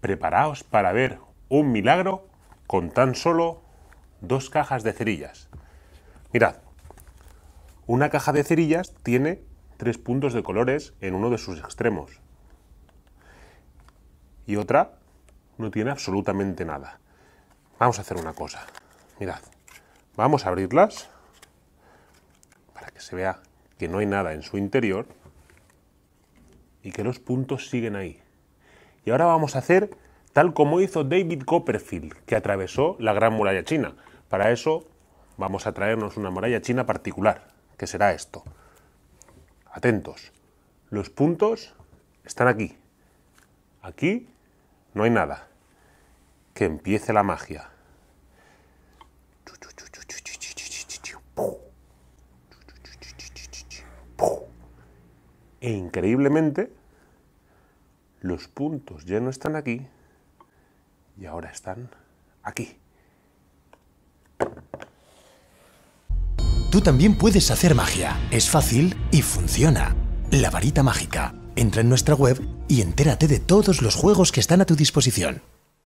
preparaos para ver un milagro con tan solo dos cajas de cerillas. Mirad, una caja de cerillas tiene tres puntos de colores en uno de sus extremos y otra no tiene absolutamente nada. Vamos a hacer una cosa. Mirad, vamos a abrirlas para que se vea que no hay nada en su interior y que los puntos siguen ahí. Y ahora vamos a hacer tal como hizo David Copperfield, que atravesó la Gran Muralla China. Para eso vamos a traernos una muralla china particular, que será esto. Atentos, los puntos están aquí. Aquí no hay nada. Que empiece la magia. E increíblemente los puntos ya no están aquí y ahora están aquí. Tú también puedes hacer magia. Es fácil y funciona. La varita mágica. Entra en nuestra web y entérate de todos los juegos que están a tu disposición.